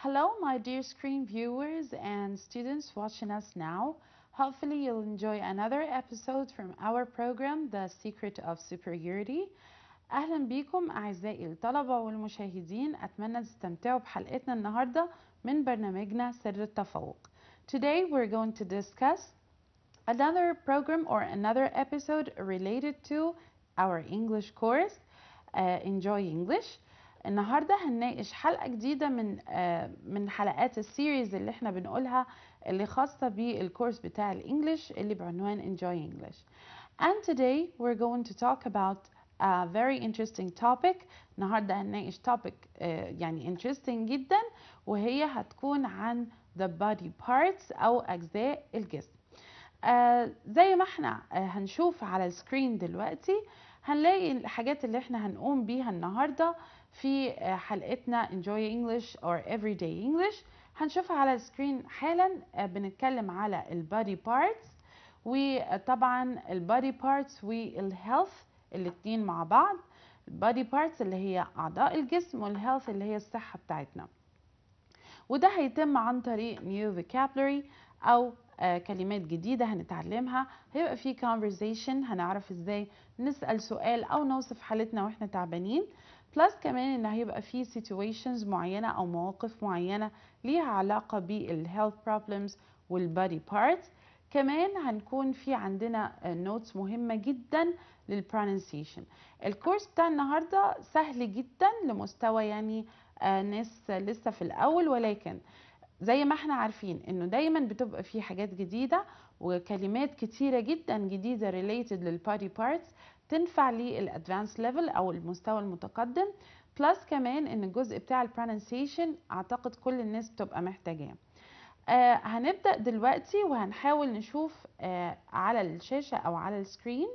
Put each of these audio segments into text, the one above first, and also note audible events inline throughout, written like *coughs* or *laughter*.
Hello, my dear screen viewers and students watching us now. Hopefully, you'll enjoy another episode from our program, The Secret of Superiority. أهلا بكم أعزائي الطلبة والمشاهدين أتمنى تستمتعوا بحلقتنا النهاردة من برنامجنا سر التفوق. Today we're going to discuss another program or another episode related to our English course, uh, Enjoy English. النهارده هنناقش حلقه جديده من آه، من حلقات السيريز اللي احنا بنقولها اللي خاصه بالكورس بتاع الانجليش اللي بعنوان Enjoy English. And today we're going to talk about a very interesting topic. النهارده هنناقش topic آه، يعني interesting جدا وهي هتكون عن the body parts او اجزاء الجسم. آه، زي ما احنا هنشوف على السكرين دلوقتي هنلاقي الحاجات اللي احنا هنقوم بيها النهارده في آه، حلقتنا Enjoy English or Everyday English هنشوفها على السكرين حالا آه، بنتكلم على البادي بارتس وطبعا البادي بارتس والهيلث الاتنين مع بعض البادي بارتس اللي هي اعضاء الجسم والهيلث اللي هي الصحه بتاعتنا وده هيتم عن طريق new vocabulary او آه، كلمات جديدة هنتعلمها هيبقى في conversation هنعرف ازاي نسأل سؤال او نوصف حالتنا واحنا تعبانين بلس كمان ان هيبقى في سيتويشنز معينه او مواقف معينه ليها علاقه بالهيلث بروبلمز والبادي بارتس كمان هنكون في عندنا نوتس آه، مهمه جدا للبرونسيشن الكورس بتاع النهارده سهل جدا لمستوى يعني آه، ناس لسه في الاول ولكن زي ما احنا عارفين انه دايما بتبقى في حاجات جديده وكلمات كتيره جدا جديده ريليتد للبادي بارتس تنفع للادفانس ليفل او المستوى المتقدم بلس كمان ان الجزء بتاع البرونسيشن اعتقد كل الناس بتبقى محتاجاه آه، هنبدا دلوقتي وهنحاول نشوف آه على الشاشه او على السكرين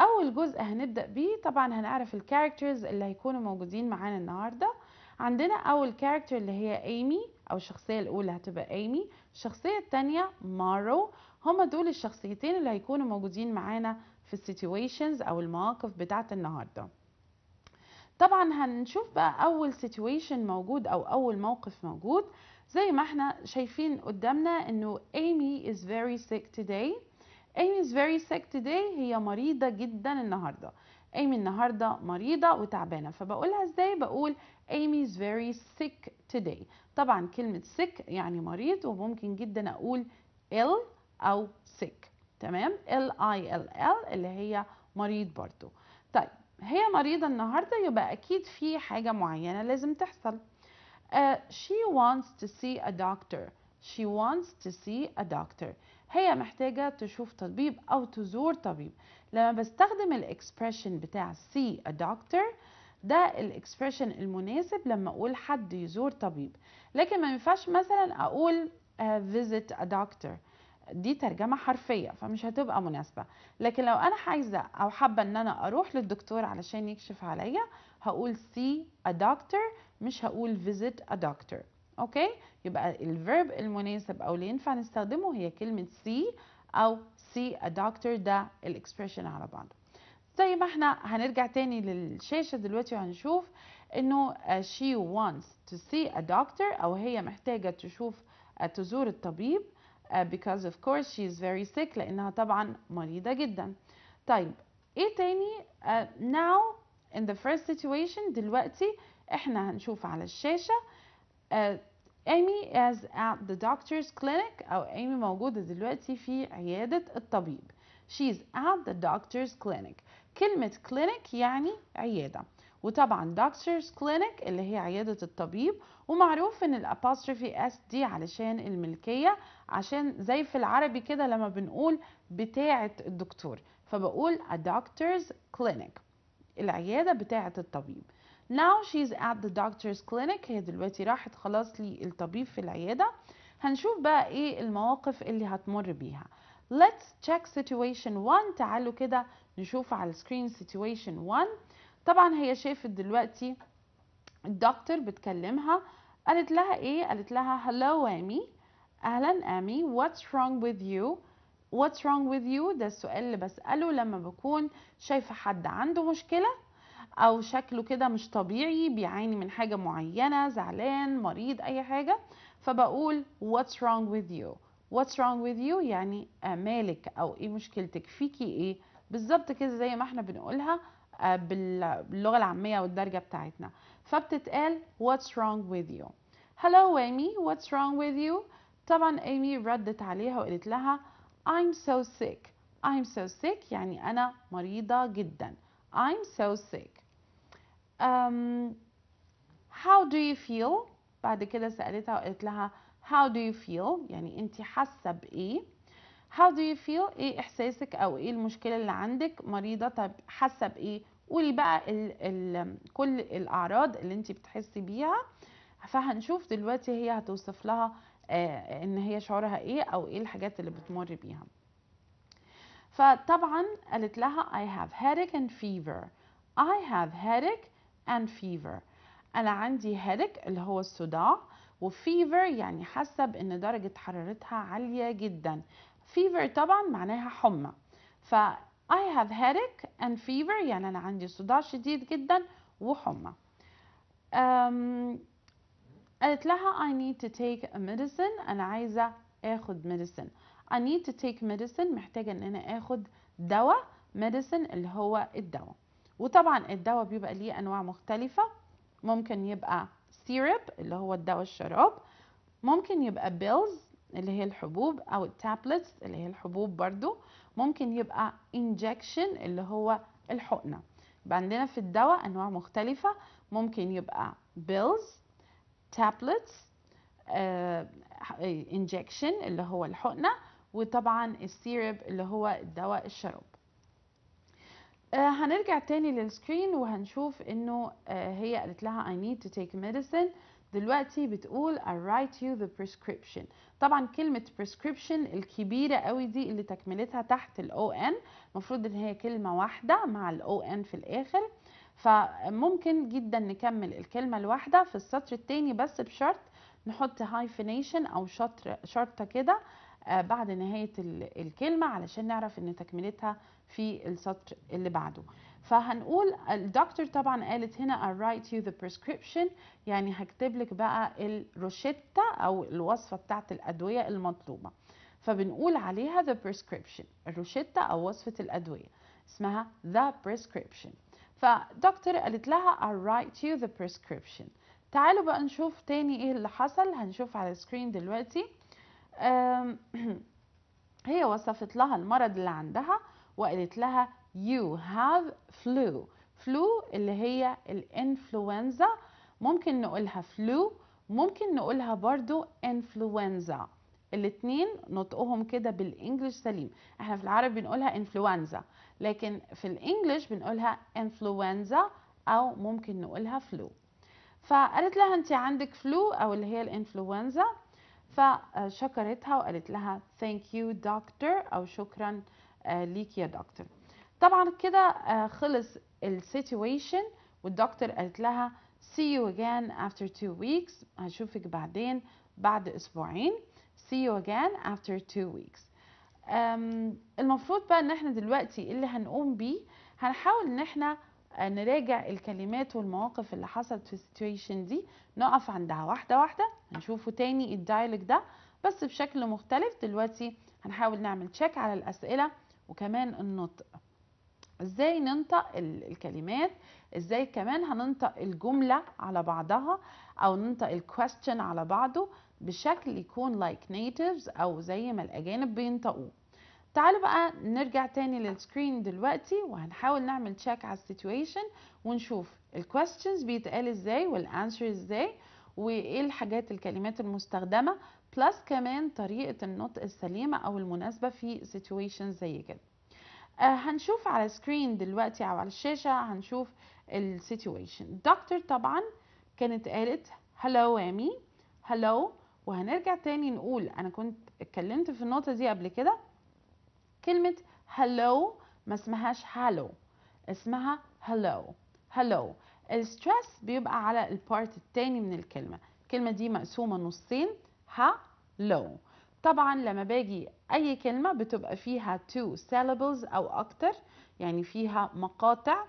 اول جزء هنبدا بيه طبعا هنعرف الكاركترز اللي هيكونوا موجودين معانا النهارده عندنا اول كاركتر اللي هي ايمي او الشخصيه الاولى هتبقى ايمي الشخصيه الثانيه مارو هما دول الشخصيتين اللي هيكونوا موجودين معانا في السيتويشنز او المواقف بتاعه النهارده طبعا هنشوف بقى اول سيتويشن موجود او اول موقف موجود زي ما احنا شايفين قدامنا انه ايمي از فيري سيك توداي ايمي از فيري سيك توداي هي مريضه جدا النهارده ايمي النهارده مريضه وتعبانه فبقولها ازاي بقول ايمي از فيري سيك توداي طبعا كلمه سيك يعني مريض وممكن جدا اقول ill او sick تمام ال اي ال ال اللي هي مريض برضو طيب هي مريضة النهاردة يبقى أكيد في حاجة معينة لازم تحصل uh, she wants to see a doctor she wants to see a doctor هي محتاجة تشوف طبيب أو تزور طبيب لما بستخدم الاكسبريشن بتاع see a doctor ده الاكسبريشن المناسب لما أقول حد يزور طبيب لكن ما ينفعش مثلا أقول uh, visit a doctor دي ترجمة حرفية فمش هتبقى مناسبة لكن لو أنا عايزة أو حابة إن أنا أروح للدكتور علشان يكشف عليا هقول see a doctor مش هقول visit a doctor أوكي يبقى الفيرب المناسب أو اللي ينفع نستخدمه هي كلمة see أو see a doctor ده الإكسبريشن على بعض زي ما احنا هنرجع تاني للشاشة دلوقتي وهنشوف إنه she wants to see a doctor أو هي محتاجة تشوف آه، تزور الطبيب because of course she is very sick لأنها طبعا مريضة جدا طيب ايه تاني uh, now in the first situation دلوقتي احنا هنشوف على الشاشة uh, Amy is at the doctor's clinic أو Amy موجودة دلوقتي في عيادة الطبيب she is at the doctor's clinic كلمة clinic يعني عيادة وطبعا دكتورز كلينيك اللي هي عيادة الطبيب ومعروف ان الابوستروفي اس دي علشان الملكية عشان زي في العربي كده لما بنقول بتاعة الدكتور فبقول a doctor's clinic العيادة بتاعة الطبيب Now she's at the doctor's clinic هي دلوقتي راحت خلاص للطبيب في العيادة هنشوف بقى ايه المواقف اللي هتمر بيها Let's check situation 1 تعالوا كده نشوف على السكرين situation 1 طبعا هي شافت دلوقتي الدكتور بتكلمها قالت لها ايه قالت لها hello امي اهلا امي what's wrong with you what's wrong with you ده السؤال اللي بسأله لما بكون شايفة حد عنده مشكلة او شكله كده مش طبيعي بيعاني من حاجة معينة زعلان مريض اي حاجة فبقول what's wrong with you what's wrong with you يعني آه، مالك او ايه مشكلتك فيكي ايه بالظبط كده زي ما احنا بنقولها آه، باللغه العاميه والدرجة بتاعتنا فبتتقال what's wrong with you hello Amy what's wrong with you طبعا Amy ردت عليها وقالت لها I'm so sick I'm so sick يعني أنا مريضة جدا I'm so sick um, How do you feel بعد كده سألتها وقالت لها How do you feel يعني أنت حاسة بإيه how do you feel ايه احساسك او ايه المشكله اللي عندك مريضه طب حاسه بايه قولي بقى الـ الـ كل الاعراض اللي انت بتحسي بيها فهنشوف دلوقتي هي هتوصف لها آه ان هي شعورها ايه او ايه الحاجات اللي بتمر بيها فطبعا قالت لها I have headache and fever I have headache and fever انا عندي headache اللي هو الصداع وفيفر يعني حاسه بان درجه حرارتها عاليه جدا fever طبعا معناها حمى ف I have headache and fever يعني أنا عندي صداع شديد جدا وحمى um, قالت لها I need to take a medicine أنا عايزة آخد medicine I need to take medicine محتاجة إن أنا آخد دواء medicine اللي هو الدواء وطبعا الدواء بيبقى ليه أنواع مختلفة ممكن يبقى syrup اللي هو الدواء الشراب ممكن يبقى بيلز اللي هي الحبوب او التابلتس اللي هي الحبوب برضو ممكن يبقى انجكشن اللي هو الحقنه يبقى عندنا في الدواء انواع مختلفه ممكن يبقى بيلز تابلتس انجكشن اللي هو الحقنه وطبعا السيرب اللي هو الدواء الشراب آه، هنرجع تاني للسكرين وهنشوف انه آه، هي قالت لها I need to take medicine دلوقتي بتقول I write you the prescription طبعا كلمة prescription الكبيرة قوي دي اللي تكملتها تحت ال ON المفروض ان هي كلمة واحدة مع ال ON في الاخر فممكن جدا نكمل الكلمة الواحدة في السطر التاني بس بشرط نحط hyphenation او شطر شرطة كده آه، بعد نهاية الكلمة علشان نعرف ان تكملتها في السطر اللي بعده فهنقول الدكتور طبعا قالت هنا I'll write you the prescription يعني هكتب لك بقى الروشتة أو الوصفة بتاعة الأدوية المطلوبة فبنقول عليها the prescription الروشتة أو وصفة الأدوية اسمها the prescription فدكتور قالت لها I'll write you the prescription تعالوا بقى نشوف تاني ايه اللي حصل هنشوف على السكرين دلوقتي *clears throat* هي وصفت لها المرض اللي عندها وقالت لها you have flu flu اللي هي الانفلونزا ممكن نقولها flu ممكن نقولها برضو انفلونزا الاتنين نطقهم كده بالانجلش سليم احنا في العربي بنقولها انفلونزا لكن في الانجلش بنقولها انفلونزا او ممكن نقولها فلو فقالت لها انت عندك فلو او اللي هي الانفلونزا فشكرتها وقالت لها thank you doctor او شكرا آه، ليك يا دكتور طبعا كده آه، خلص السيتويشن والدكتور قالت لها see you again after two weeks هشوفك بعدين بعد اسبوعين see you again after two weeks المفروض بقى ان احنا دلوقتي اللي هنقوم بيه هنحاول ان احنا آه، نراجع الكلمات والمواقف اللي حصلت في السيتويشن دي نقف عندها واحدة واحدة هنشوفه تاني الدايلوج ده بس بشكل مختلف دلوقتي هنحاول نعمل تشيك على الأسئلة وكمان النطق ازاي ننطق الكلمات ازاي كمان هننطق الجملة على بعضها او ننطق الكويستشن على بعضه بشكل يكون لايك like نيتيفز او زي ما الاجانب بينطقوه تعالوا بقى نرجع تاني للسكرين دلوقتي وهنحاول نعمل تشيك على السيتويشن ونشوف الكويستشنز بيتقال ازاي والانسر ازاي وايه الحاجات الكلمات المستخدمه بلس كمان طريقه النطق السليمه او المناسبه في سيتويشن زي كده آه، هنشوف على سكرين دلوقتي او على الشاشه هنشوف السيتويشن الدكتور طبعا كانت قالت هلو امي هلو وهنرجع تاني نقول انا كنت اتكلمت في النقطه دي قبل كده كلمه هلو ما اسمهاش هالو اسمها هلو هلو الستريس بيبقى على البارت التاني من الكلمه الكلمه دي مقسومه نصين ها لو طبعا لما باجي أي كلمة بتبقى فيها two syllables أو أكتر يعني فيها مقاطع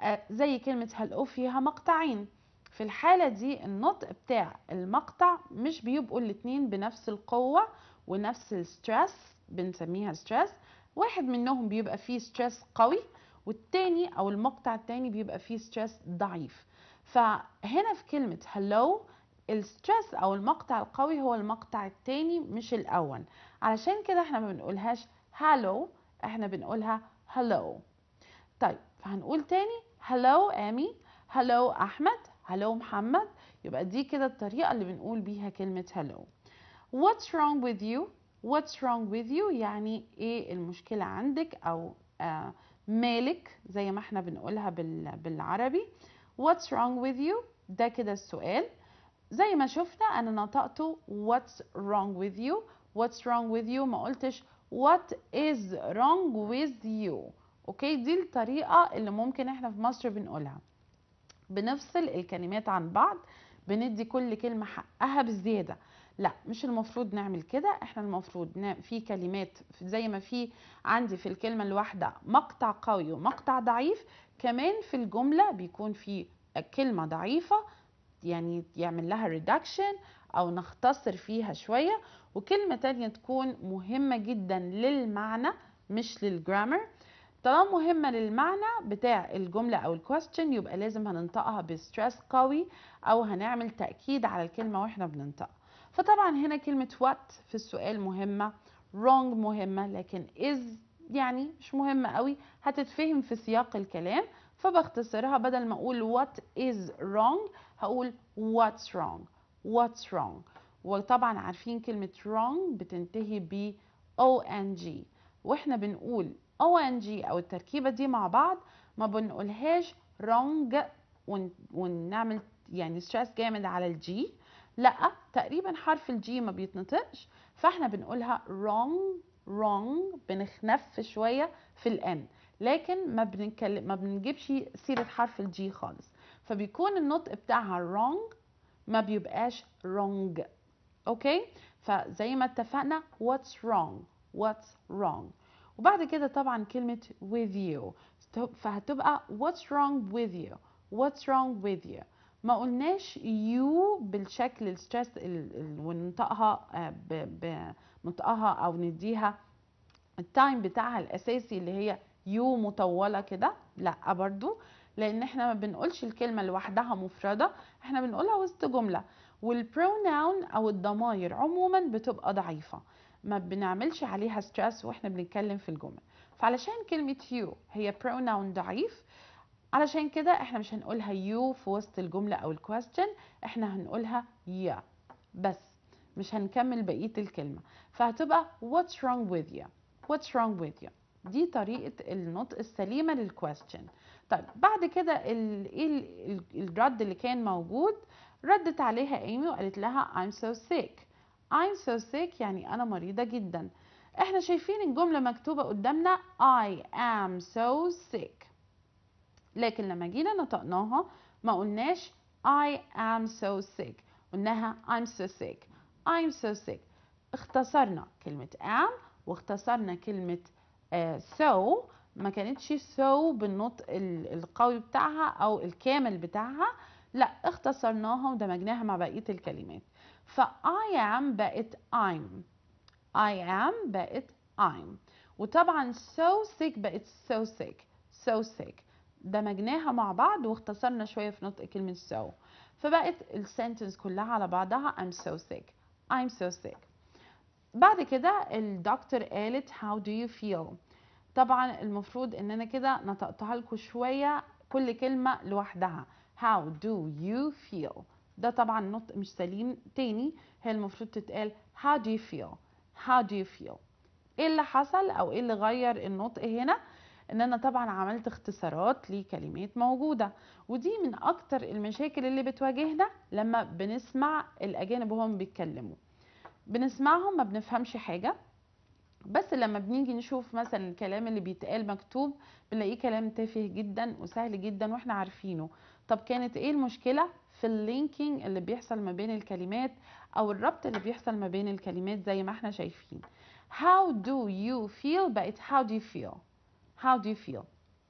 آه، زي كلمة hello فيها مقطعين في الحالة دي النطق بتاع المقطع مش بيبقوا الاتنين بنفس القوة ونفس الستريس بنسميها ستريس واحد منهم بيبقى فيه ستريس قوي والتاني أو المقطع التاني بيبقى فيه ستريس ضعيف فهنا في كلمة hello الستريس أو المقطع القوي هو المقطع التاني مش الأول علشان كده احنا ما بنقولهاش هالو احنا بنقولها هالو طيب فهنقول تاني هالو امي هالو احمد هالو محمد يبقى دي كده الطريقه اللي بنقول بيها كلمه هالو واتس رونج وذ يو واتس رونج وذ يو يعني ايه المشكله عندك او آه مالك زي ما احنا بنقولها بالعربي واتس رونج وذ يو ده كده السؤال زي ما شفنا انا نطقته واتس رونج وذ يو what's wrong with you ما قلتش what is wrong with you اوكي دي الطريقة اللي ممكن احنا في مصر بنقولها بنفصل الكلمات عن بعض بندي كل كلمة حقها بزيادة لا مش المفروض نعمل كده احنا المفروض نعمل في كلمات زي ما في عندي في الكلمة الواحدة مقطع قوي ومقطع ضعيف كمان في الجملة بيكون في كلمة ضعيفة يعني يعمل لها ريدكشن أو نختصر فيها شوية وكلمة تانية تكون مهمة جدا للمعنى مش للجرامر طالما مهمة للمعنى بتاع الجملة أو الكويستشن يبقى لازم هننطقها بستريس قوي أو هنعمل تأكيد على الكلمة وإحنا بننطقها فطبعا هنا كلمة وات في السؤال مهمة رونج مهمة لكن از يعني مش مهمة قوي هتتفهم في سياق الكلام فبختصرها بدل ما أقول وات از رونج هقول واتس رونج what's wrong وطبعا عارفين كلمة wrong بتنتهي ب ONG واحنا بنقول ONG أو التركيبة دي مع بعض ما بنقولهاش wrong ونعمل يعني ستريس جامد على الجي لا تقريبا حرف الجي ما بيتنطقش فاحنا بنقولها wrong wrong بنخنف شوية في الان لكن ما بنتكلم ما بنجيبش سيرة حرف الجي خالص فبيكون النطق بتاعها wrong ما بيبقاش wrong اوكي فزي ما اتفقنا what's wrong what's wrong وبعد كده طبعا كلمة with you فهتبقى what's wrong with you what's wrong with you ما قلناش you بالشكل الستريس وننطقها آه، بنطقها او نديها التايم بتاعها الاساسي اللي هي يو مطولة كده لا برضو لان احنا ما بنقولش الكلمه لوحدها مفرده احنا بنقولها وسط جمله والبروناون او الضماير عموما بتبقى ضعيفه ما بنعملش عليها ستريس واحنا بنتكلم في الجمل فعلشان كلمه يو هي بروناون ضعيف علشان كده احنا مش هنقولها يو في وسط الجمله او الكويستشن احنا هنقولها يا بس مش هنكمل بقيه الكلمه فهتبقى what's wrong with you what's wrong with you دي طريقه النطق السليمه للكويستشن طيب بعد كده ايه الرد اللي كان موجود ردت عليها ايمي وقالت لها I'm so sick I'm so sick يعني انا مريضه جدا احنا شايفين الجمله مكتوبه قدامنا I am so sick لكن لما جينا نطقناها ما قلناش I am so sick قلناها I'm so sick I'm so sick اختصرنا كلمة am واختصرنا كلمة uh, so ما كانتش سو بالنطق القوي بتاعها او الكامل بتاعها لا اختصرناها ودمجناها مع بقيه الكلمات ف I am بقت I'm I am بقت I'm وطبعا so sick بقت so sick so sick دمجناها مع بعض واختصرنا شويه في نطق كلمه so فبقت السنتنس كلها على بعضها I'm so sick I'm so sick بعد كده الدكتور قالت how do you feel طبعا المفروض ان انا كده نطقتها لكم شويه كل كلمه لوحدها how do you feel ده طبعا نطق مش سليم تاني هي المفروض تتقال how do you feel how do you feel ايه اللي حصل او ايه اللي غير النطق هنا ان انا طبعا عملت اختصارات لكلمات موجوده ودي من اكتر المشاكل اللي بتواجهنا لما بنسمع الاجانب وهم بيتكلموا بنسمعهم ما بنفهمش حاجه بس لما بنيجي نشوف مثلا الكلام اللي بيتقال مكتوب بنلاقيه كلام تافه جدا وسهل جدا واحنا عارفينه طب كانت ايه المشكله في اللينكينج اللي بيحصل ما بين الكلمات او الربط اللي بيحصل ما بين الكلمات زي ما احنا شايفين how do you feel بقت how do you feel how do you feel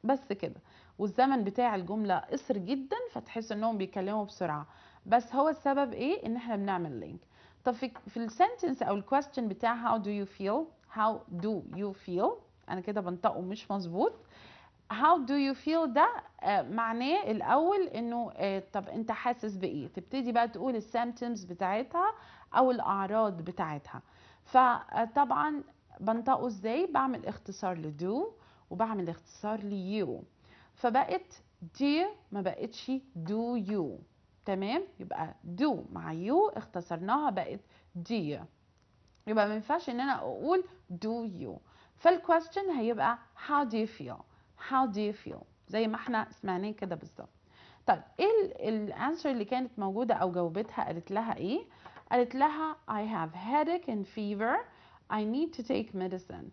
بس كده والزمن بتاع الجمله قصر جدا فتحس انهم بيتكلموا بسرعه بس هو السبب ايه ان احنا بنعمل لينك طب في, في السنتنس او الكويستشن بتاع how do you feel how do you feel انا كده بنطقه مش مظبوط how do you feel ده آه معناه الاول انه آه طب انت حاسس بايه تبتدي بقى تقول السيمتومز بتاعتها او الاعراض بتاعتها فطبعا آه، بنطقه ازاي بعمل اختصار لدو وبعمل اختصار ليو فبقت دي ما بقتش دو يو تمام يبقى دو مع يو اختصرناها بقت دي يبقى ما ينفعش ان انا اقول do you فالكويستشن هيبقى how do you feel how do you feel زي ما احنا سمعناه كده بالظبط طيب ايه الانسر اللي كانت موجوده او جاوبتها قالت لها ايه قالت لها I have headache and fever I need to take medicine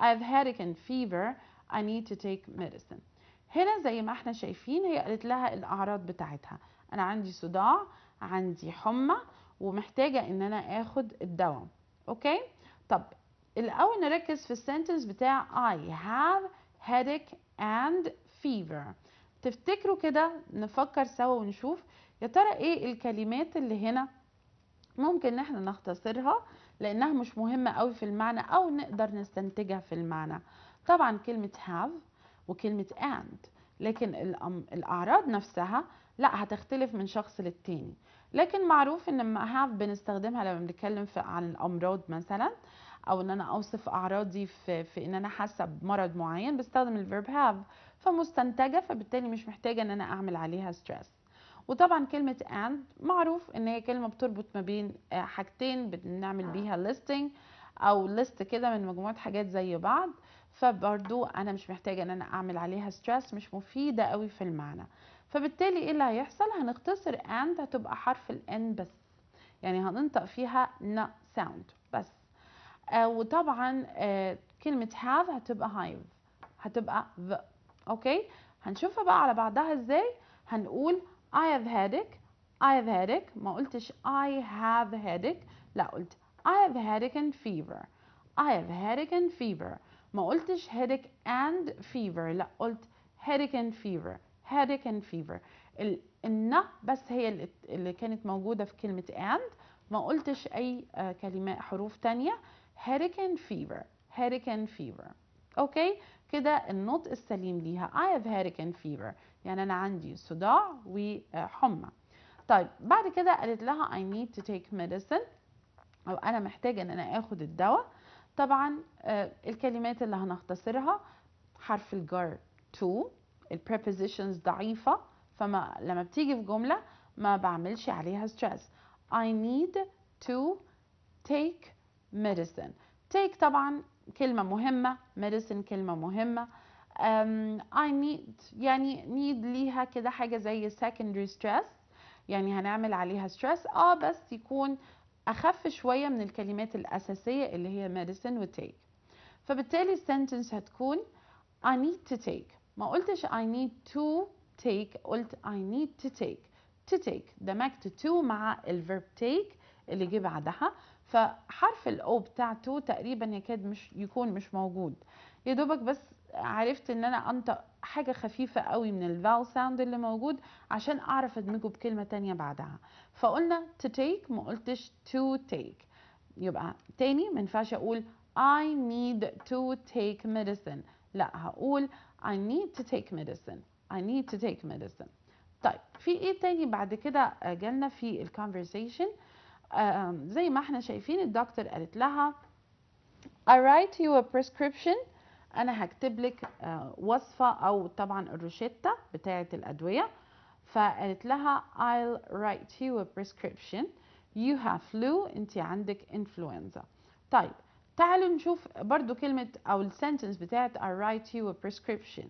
I have headache and fever I need to take medicine هنا زي ما احنا شايفين هي قالت لها الاعراض بتاعتها انا عندي صداع عندي حمى ومحتاجه ان انا اخد الدواء اوكي طب الاول نركز في السنتنس بتاع I have headache and fever تفتكروا كده نفكر سوا ونشوف يا ترى ايه الكلمات اللي هنا ممكن احنا نختصرها لانها مش مهمه قوي في المعنى او نقدر نستنتجها في المعنى طبعا كلمه have وكلمه and لكن الاعراض نفسها لا هتختلف من شخص للتاني لكن معروف ان هاف بنستخدمها لما بنتكلم عن الامراض مثلا او ان انا اوصف اعراضي في, في ان انا حاسه بمرض معين بستخدم الفيرب هاف فمستنتجه فبالتالي مش محتاجه ان انا اعمل عليها ستريس وطبعا كلمة and معروف ان هي كلمة بتربط ما بين آه، حاجتين بنعمل آه. بيها listing او list كده من مجموعة حاجات زي بعض فبرضو انا مش محتاجة ان انا اعمل عليها stress مش مفيدة قوي في المعنى فبالتالي ايه اللي هيحصل هنختصر and هتبقى حرف الان بس يعني هننطق فيها ن ساوند بس آه وطبعا آه كلمة have هتبقى هايف هتبقى the اوكي هنشوفها بقى على بعضها ازاي هنقول I have headache I have headache ما قلتش I have headache لا قلت I have headache and fever I have headache and fever ما قلتش headache and fever لا قلت headache and fever headache and فيفر الن بس هي اللي كانت موجودة في كلمة اند ما قلتش أي آه، كلمه حروف تانية headache and fever headache and fever أوكي كده النطق السليم ليها I have headache and fever يعني أنا عندي صداع وحمى طيب بعد كده قالت لها I need to take medicine أو أنا محتاجة إن أنا آخد الدواء طبعا آه، الكلمات اللي هنختصرها حرف الجر تو prepositions ضعيفة فما لما بتيجي في جملة ما بعملش عليها stress I need to take medicine take طبعا كلمة مهمة medicine كلمة مهمة um, I need يعني need ليها كده حاجة زي secondary stress يعني هنعمل عليها stress اه بس يكون أخف شوية من الكلمات الأساسية اللي هي medicine و take فبالتالي sentence هتكون I need to take ما قلتش I need to take قلت I need to take to take دمجت to مع الverb take اللي جه بعدها فحرف الاو بتاعته تقريبا يكاد مش يكون مش موجود يا دوبك بس عرفت ان انا انطق حاجه خفيفه قوي من الفاو ساوند اللي موجود عشان اعرف ادمجه بكلمه تانية بعدها فقلنا to take ما قلتش to take يبقى تاني ما ينفعش اقول I need to take medicine لا هقول I need to take medicine I need to take medicine طيب في ايه تاني بعد كده جالنا في الكونفرسيشن زي ما احنا شايفين الدكتور قالت لها I write you a prescription انا هكتب لك آه، وصفه او طبعا الروشته بتاعه الادويه فقالت لها I'll write you a prescription you have flu انت عندك influenza طيب تعالوا نشوف برضو كلمة أو السنتنس بتاعت I write you a prescription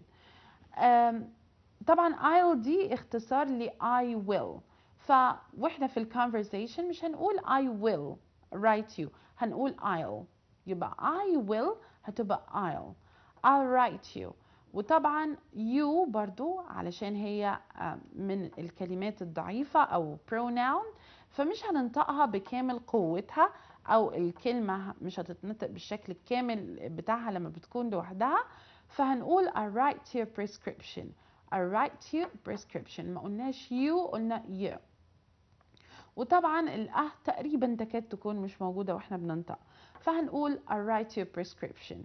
طبعا I'll دي اختصار ل I will فواحنا في الconversation مش هنقول I will write you هنقول I'll يبقى I will هتبقى I'll I'll write you وطبعا you برضو علشان هي من الكلمات الضعيفة أو pronoun فمش هننطقها بكامل قوتها او الكلمه مش هتتنطق بالشكل الكامل بتاعها لما بتكون لوحدها فهنقول I write your prescription I write your prescription ما قلناش you قلنا you وطبعا الاه تقريبا تكاد تكون مش موجوده واحنا بننطق فهنقول I write your prescription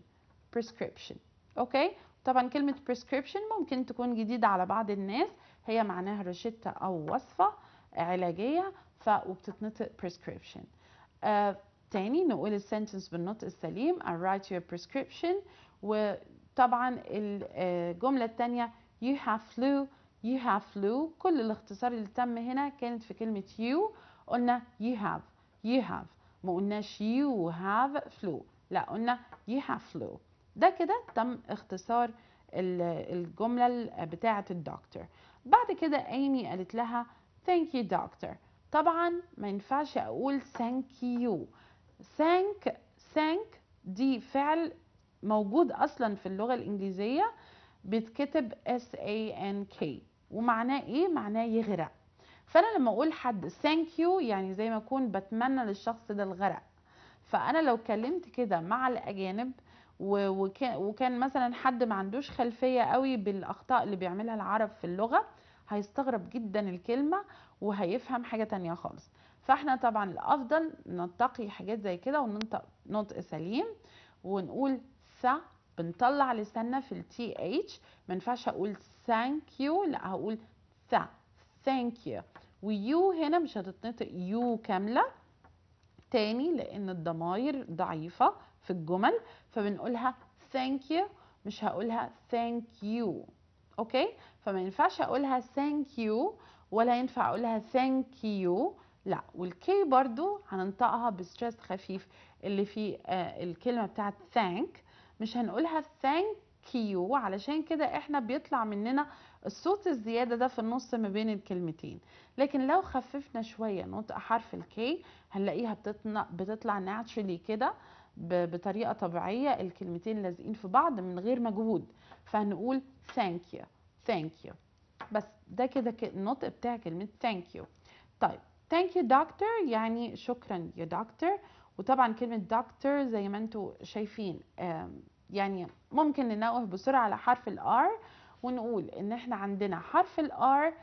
prescription اوكي طبعا كلمه prescription ممكن تكون جديده على بعض الناس هي معناها روشته او وصفه علاجيه ف وبتتنطق prescription آه، تاني نقول السنتنس بالنطق السليم I write your prescription وطبعا آه، الجملة التانية you have flu you have flu كل الاختصار اللي تم هنا كانت في كلمة you قلنا you have you have ما قلناش you have flu لا قلنا you have flu ده كده تم اختصار الجملة بتاعة الدكتور بعد كده ايمي قالت لها thank you doctor طبعا ما ينفعش اقول thank you thank thank دي فعل موجود اصلا في اللغه الانجليزيه بيتكتب s a n k ومعناه ايه معناه يغرق فانا لما اقول حد ثانك يو يعني زي ما اكون بتمنى للشخص ده الغرق فانا لو كلمت كده مع الاجانب وكان مثلا حد ما عندوش خلفيه قوي بالاخطاء اللي بيعملها العرب في اللغه هيستغرب جدا الكلمه وهيفهم حاجه تانية خالص فاحنا طبعا الافضل ننتقي حاجات زي كده وننطق نطق سليم ونقول سا بنطلع لساننا في التي اتش ما ينفعش اقول ثانك يو لا هقول سا ثانك يو ويو هنا مش هتتنطق يو كامله تاني لان الضماير ضعيفه في الجمل فبنقولها ثانك يو مش هقولها ثانك يو اوكي فما ينفعش اقولها ثانك يو ولا ينفع اقولها ثانك يو لا والكي برضو هننطقها بستريس خفيف اللي في آه الكلمة بتاعت thank مش هنقولها thank you علشان كده احنا بيطلع مننا الصوت الزيادة ده في النص ما بين الكلمتين لكن لو خففنا شوية نطق حرف الكي هنلاقيها بتطلع ناتشلي كده بطريقة طبيعية الكلمتين لازقين في بعض من غير مجهود فهنقول thank you thank you بس ده كده النطق بتاع كلمة thank you طيب ثانك يو دكتور يعني شكرا يا دكتور وطبعا كلمة دكتور زي ما انتوا شايفين يعني ممكن ننوه بسرعة على حرف الار ونقول ان احنا عندنا حرف الار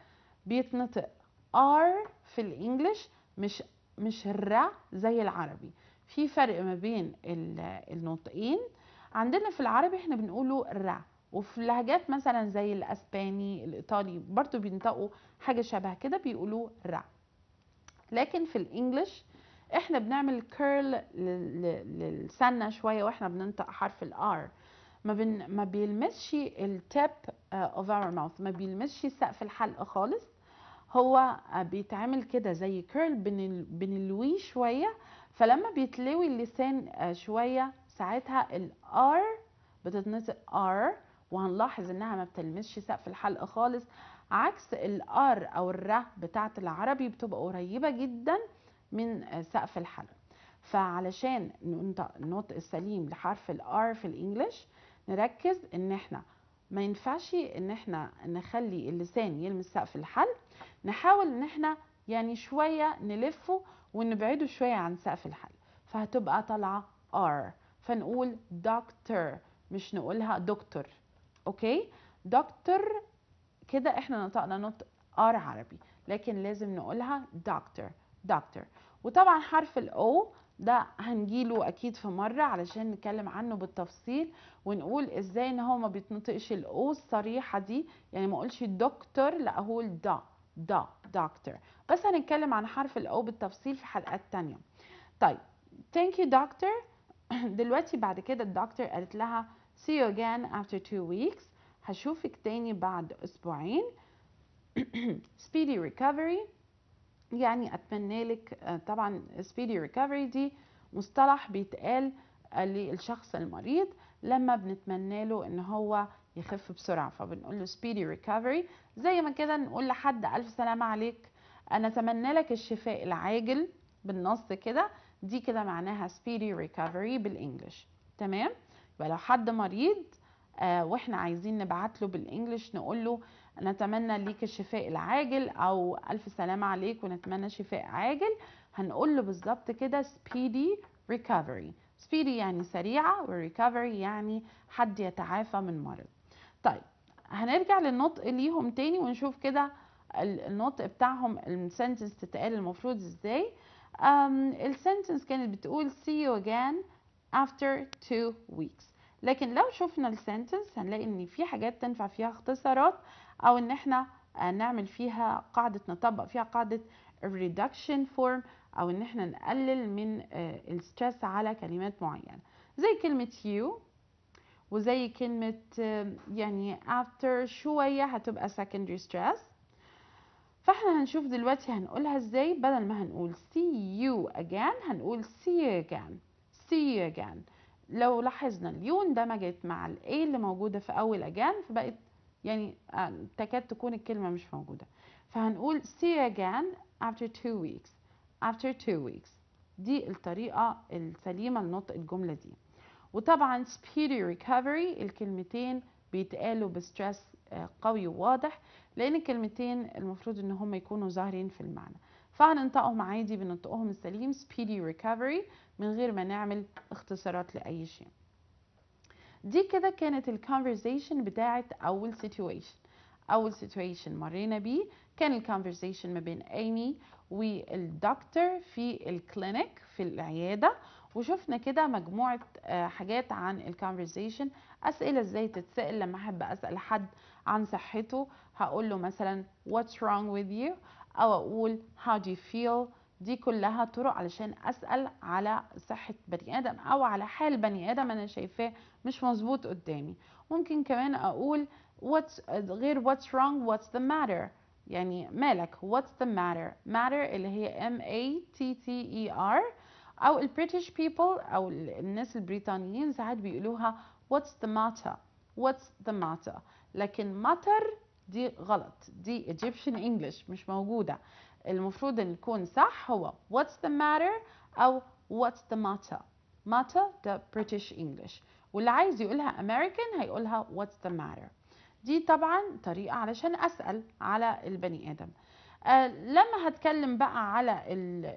بيتنطق ار في الانجليش مش مش را زي العربي في فرق ما بين النطقين عندنا في العربي احنا بنقوله را وفي لهجات مثلا زي الاسباني الايطالي برضو بينطقوا حاجة شبه كده بيقولوا را لكن في الانجليش احنا بنعمل كيرل للسنه شويه واحنا بننطق حرف الار ما بن ما بيلمسش التاب اوف اور ماوث ما بيلمسش سقف الحلق خالص هو آه، بيتعمل كده زي كيرل بنلويه شويه فلما بيتلوي اللسان آه، شويه ساعتها الار بتتنطق ار وهنلاحظ انها ما بتلمسش سقف الحلق خالص عكس الار او الرا بتاعت العربي بتبقى قريبه جدا من سقف الحلق فعلشان ننطق النطق السليم لحرف الار في الانجليش نركز ان احنا ما ينفعش ان احنا نخلي اللسان يلمس سقف الحلق نحاول ان احنا يعني شويه نلفه ونبعده شويه عن سقف الحلق فهتبقى طالعه ار فنقول دكتور مش نقولها دكتور اوكي دكتور كده احنا نطقنا نطق ار عربي لكن لازم نقولها دكتور دكتور وطبعا حرف الاو ده هنجيله اكيد في مره علشان نتكلم عنه بالتفصيل ونقول ازاي ان هو ما بيتنطقش الاو الصريحه دي يعني ما اقولش دكتور لا اقول دا دا دكتور بس هنتكلم عن حرف الاو بالتفصيل في حلقات تانية طيب ثانك يو دكتور *clears throat* دلوقتي بعد كده الدكتور قالت لها سي يو اجين after two weeks هشوفك تاني بعد أسبوعين سبيدي *clears throat* ريكفري يعني أتمنى لك آه، طبعا سبيدي ريكفري دي مصطلح بيتقال آه، للشخص المريض لما بنتمنى له ان هو يخف بسرعه فبنقول له سبيدي ريكفري زي ما كده نقول لحد الف سلامه عليك انا اتمنى لك الشفاء العاجل بالنص كده دي كده معناها سبيدي ريكفري بالانجلش تمام يبقى لو حد مريض آه، واحنا عايزين نبعت له بالانجلش نقول له نتمنى ليك الشفاء العاجل او الف سلامه عليك ونتمنى شفاء عاجل هنقول له بالظبط كده speedy recovery speedy يعني سريعه وrecovery يعني حد يتعافى من مرض طيب هنرجع للنطق ليهم تاني ونشوف كده النطق بتاعهم السنتنس تتقال المفروض ازاي السنتنس كانت بتقول see you again after two weeks لكن لو شفنا السنتنس هنلاقي ان في حاجات تنفع فيها اختصارات او ان احنا آه، نعمل فيها قاعدة نطبق فيها قاعدة reduction form او ان احنا نقلل من آه، الستريس على كلمات معينة زي كلمة you وزي كلمة آه، يعني after شوية هتبقى secondary stress فاحنا هنشوف دلوقتي هنقولها ازاي بدل ما هنقول see you again هنقول see you again see you again لو لاحظنا اليو اندمجت مع الاي اللي موجوده في اول اجان فبقت يعني آه، تكاد تكون الكلمه مش موجوده فهنقول see you again after two weeks after two weeks دي الطريقة السليمة لنطق الجملة دي وطبعا speedy recovery الكلمتين بيتقالوا بستريس آه، قوي وواضح لأن الكلمتين المفروض إن هم يكونوا ظاهرين في المعنى فهننطقهم عادي بنطقهم السليم speedy recovery من غير ما نعمل اختصارات لأي شيء دي كده كانت الكونفرزيشن بتاعت أول سيتويشن أول سيتويشن مرينا بيه كان الكونفرزيشن ما بين ايمي والدكتور في الكلينيك في العيادة وشفنا كده مجموعة آه، حاجات عن الكونفرزيشن أسئلة ازاي تتسأل لما أحب أسأل حد عن صحته هقول له مثلا what's wrong with you أو أقول how do you feel دي كلها طرق علشان اسال على صحه بني ادم او على حال بني ادم انا شايفاه مش مظبوط قدامي ممكن كمان اقول what's غير what's wrong what's the matter يعني مالك what's the matter matter اللي هي m a t t e r او ال British people او الناس البريطانيين ساعات بيقولوها what's the matter what's the matter لكن matter دي غلط دي Egyptian English مش موجودة المفروض ان يكون صح هو what's the matter او what's the matter matter ده British English واللي عايز يقولها American هيقولها what's the matter دي طبعا طريقة علشان أسأل على البني آدم آه لما هتكلم بقى على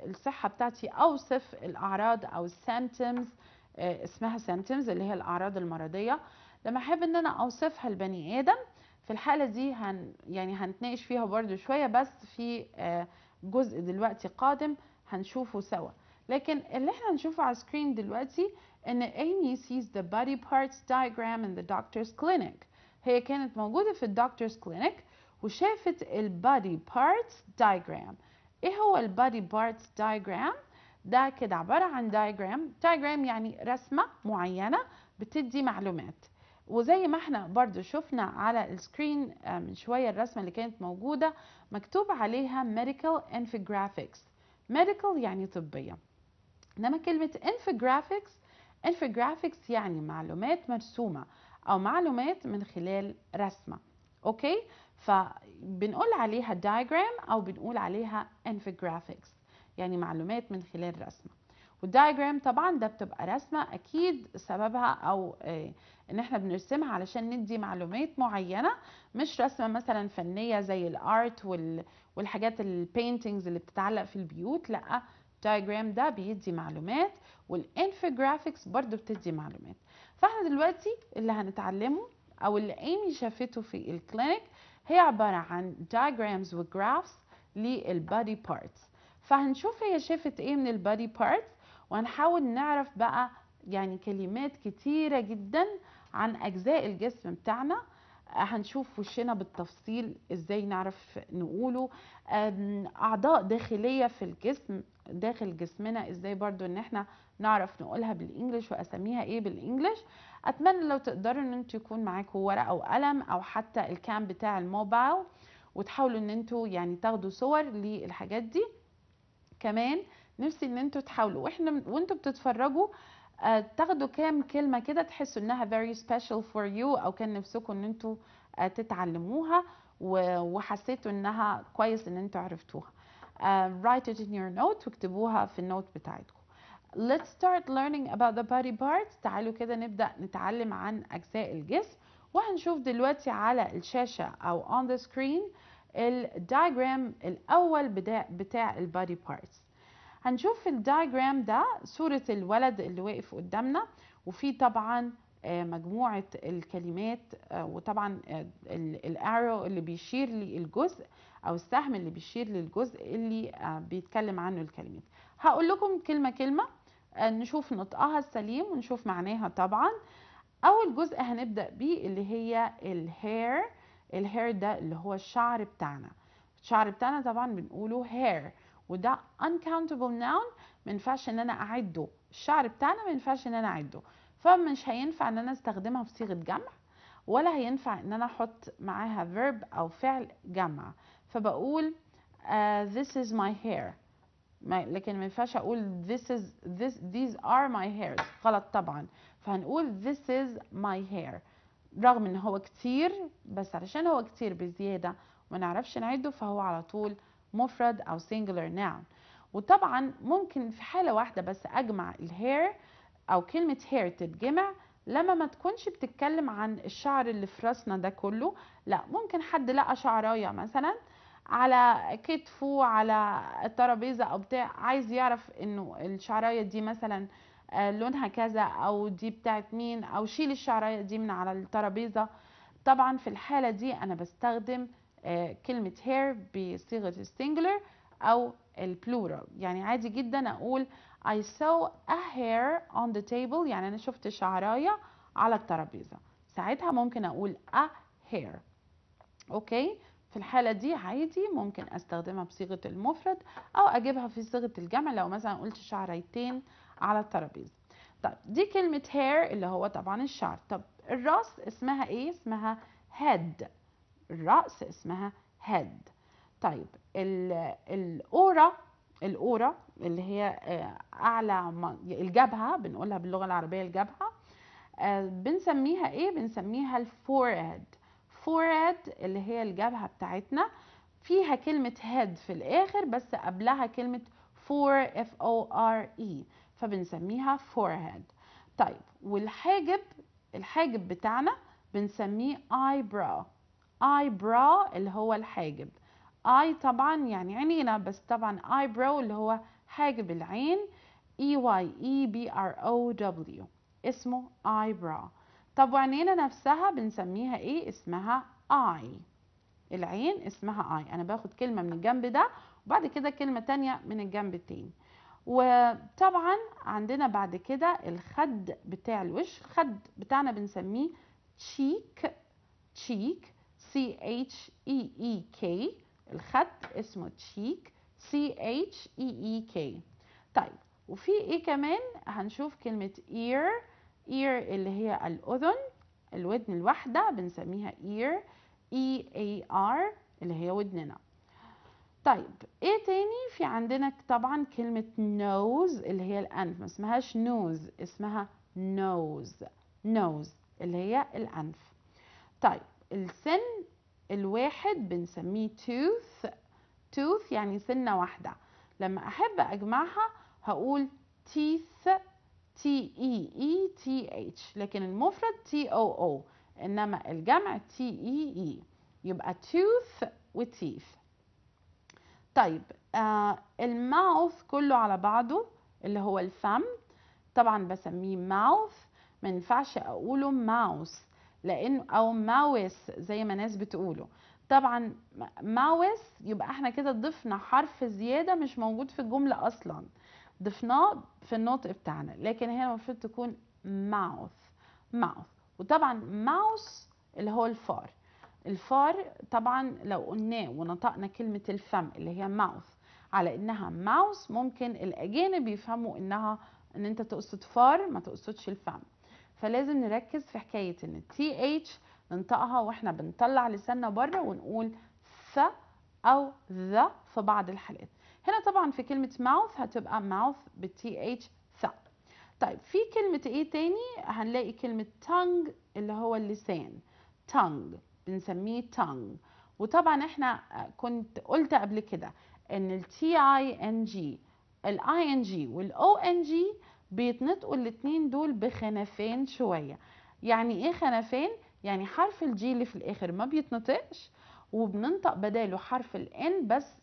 الصحة بتاعتي أوصف الأعراض أو symptoms آه، اسمها symptoms اللي هي الأعراض المرضية لما أحب إن أنا أوصفها لبني آدم في الحالة دي هن يعني هنتناقش فيها برضو شوية بس في آه، جزء دلوقتي قادم هنشوفه سوا لكن اللي احنا هنشوفه على السكرين دلوقتي ان Amy sees the body parts diagram in the doctor's clinic هي كانت موجودة في الدكتور's clinic وشافت البادي بارتس diagram ايه هو البادي بارتس diagram؟ ده كده عبارة عن diagram diagram يعني رسمة معينة بتدي معلومات وزي ما احنا برضو شفنا على السكرين آه، من شوية الرسمة اللي كانت موجودة مكتوب عليها medical infographics medical يعني طبية انما كلمة infographics infographics يعني معلومات مرسومة او معلومات من خلال رسمة اوكي فبنقول عليها diagram او بنقول عليها infographics يعني معلومات من خلال رسمه والدايجرام طبعا ده بتبقى رسمه اكيد سببها او آه، ان احنا بنرسمها علشان ندي معلومات معينه مش رسمه مثلا فنيه زي الارت والحاجات البينتينجز اللي بتتعلق في البيوت لا الدايجرام ده بيدي معلومات والانفوجرافيكس برضو بتدي معلومات فاحنا دلوقتي اللي هنتعلمه او اللي ايمي شافته في الكلينيك هي عباره عن دايجرامز وجرافز للبادي بارتس فهنشوف هي شافت ايه من البادي بارتس وهنحاول نعرف بقى يعني كلمات كتيرة جدا عن أجزاء الجسم بتاعنا آه، هنشوف وشنا بالتفصيل ازاي نعرف نقوله اعضاء داخليه في الجسم داخل جسمنا ازاي برضو ان احنا نعرف نقولها بالانجلش واسميها ايه بالانجلش اتمنى لو تقدروا ان انتوا يكون معاكم ورقه وقلم او حتى الكام بتاع الموبايل وتحاولوا ان انتوا يعني تاخدوا صور للحاجات دي كمان نفسي ان انتوا تحاولوا واحنا وانتوا بتتفرجوا آه، تاخدوا كام كلمه كده تحسوا انها very special for you او كان نفسكم ان انتوا آه، تتعلموها وحسيتوا انها كويس ان انتوا عرفتوها آه، write it in your note واكتبوها في النوت بتاعتكم let's start learning about the body parts تعالوا كده نبدأ نتعلم عن أجزاء الجسم وهنشوف دلوقتي على الشاشة أو on the screen الدايجرام الأول بتاع البادي parts هنشوف في الدايجرام ده صورة الولد اللي واقف قدامنا وفي طبعا آه، مجموعة الكلمات آه، وطبعا آه، الارو اللي بيشير للجزء او السهم اللي بيشير للجزء اللي بيتكلم عنه الكلمات هقول لكم كلمة كلمة نشوف نطقها السليم ونشوف معناها طبعا اول جزء هنبدأ بيه اللي هي الهير الهير ده اللي هو الشعر بتاعنا الشعر بتاعنا طبعا بنقوله هير وده uncountable noun ما ينفعش ان انا اعده الشعر بتاعنا ما ينفعش ان انا اعده فمش هينفع ان انا استخدمها في صيغه جمع ولا هينفع ان انا احط معاها verb او فعل جمع فبقول uh, this is my hair ما لكن ما ينفعش اقول this is this these are my hairs غلط طبعا فهنقول this is my hair رغم ان هو كتير بس علشان هو كتير بزياده وما نعرفش نعده فهو على طول مفرد أو singular noun وطبعا ممكن في حالة واحدة بس أجمع الهير أو كلمة هير تتجمع لما ما تكونش بتتكلم عن الشعر اللي في راسنا ده كله لا ممكن حد لقى شعرايه مثلا على كتفه على الترابيزه او بتاع عايز يعرف انه الشعرايه دي مثلا آه، لونها كذا او دي بتاعت مين او شيل الشعرايه دي من على الترابيزه طبعا في الحاله دي انا بستخدم آه، كلمة هير بصيغة singular أو plural يعني عادي جدا أقول I saw a hair on the table يعني أنا شفت شعراية على الترابيزة ساعتها ممكن أقول a hair أوكي في الحالة دي عادي ممكن أستخدمها بصيغة المفرد أو أجيبها في صيغة الجمع لو مثلا قلت شعريتين على الترابيزة طب دي كلمة hair اللي هو طبعا الشعر طب الراس اسمها ايه؟ اسمها head الرأس اسمها head طيب الأورا الأورا اللي هي آه، أعلى الجبهة بنقولها باللغة العربية الجبهة آه، بنسميها إيه؟ بنسميها الفورهيد فورهيد اللي هي الجبهة بتاعتنا فيها كلمة head في الآخر بس قبلها كلمة فور f o r e فبنسميها forehead طيب والحاجب الحاجب بتاعنا بنسميه eyebrow اي برا اللي هو الحاجب اي طبعا يعني عينينا بس طبعا اي برو اللي هو حاجب العين اي واي اي بي ار او دبليو اسمه اي برا طب وعينينا نفسها بنسميها ايه اسمها اي العين اسمها اي انا باخد كلمه من الجنب ده وبعد كده كلمه تانية من الجنب التاني وطبعا عندنا بعد كده الخد بتاع الوش الخد بتاعنا بنسميه تشيك تشيك C-H-E-E-K الخد اسمه تشيك C-H-E-E-K طيب وفي ايه كمان هنشوف كلمة ear ear اللي هي الأذن الودن الواحدة بنسميها ear e a r اللي هي ودننا طيب ايه تاني في عندنا طبعا كلمة nose اللي هي الأنف ما اسمهاش nose اسمها nose nose اللي هي الأنف طيب السن الواحد بنسميه tooth tooth يعني سنة واحدة لما أحب أجمعها هقول teeth T E E T H لكن المفرد T O O إنما الجمع T E E يبقى tooth و teeth طيب آه الماوث كله على بعضه اللي هو الفم طبعا بسميه ماوث ما ينفعش أقوله ماوس لان او ماوس زي ما ناس بتقوله طبعا ماوس يبقى احنا كده ضفنا حرف زياده مش موجود في الجمله اصلا ضفناه في النطق بتاعنا لكن هنا المفروض تكون ماوث ماوث وطبعا ماوس اللي هو الفار الفار طبعا لو قلناه ونطقنا كلمه الفم اللي هي ماوث على انها ماوس ممكن الاجانب يفهموا انها ان انت تقصد فار ما تقصدش الفم فلازم نركز في حكاية ان التي اتش ننطقها واحنا بنطلع لساننا بره ونقول ث او ذا في بعض الحالات هنا طبعا في كلمة ماوث هتبقى ماوث بالتي اتش ث طيب في كلمة ايه تاني هنلاقي كلمة تانج اللي هو اللسان تانج بنسميه تانج وطبعا احنا كنت قلت قبل كده ان التي اي ان جي الاي ان جي والاو ان جي بيتنطقوا الاتنين دول بخنفين شوية يعني ايه خنفين؟ يعني حرف الجي اللي في الاخر ما بيتنطقش وبننطق بداله حرف الان بس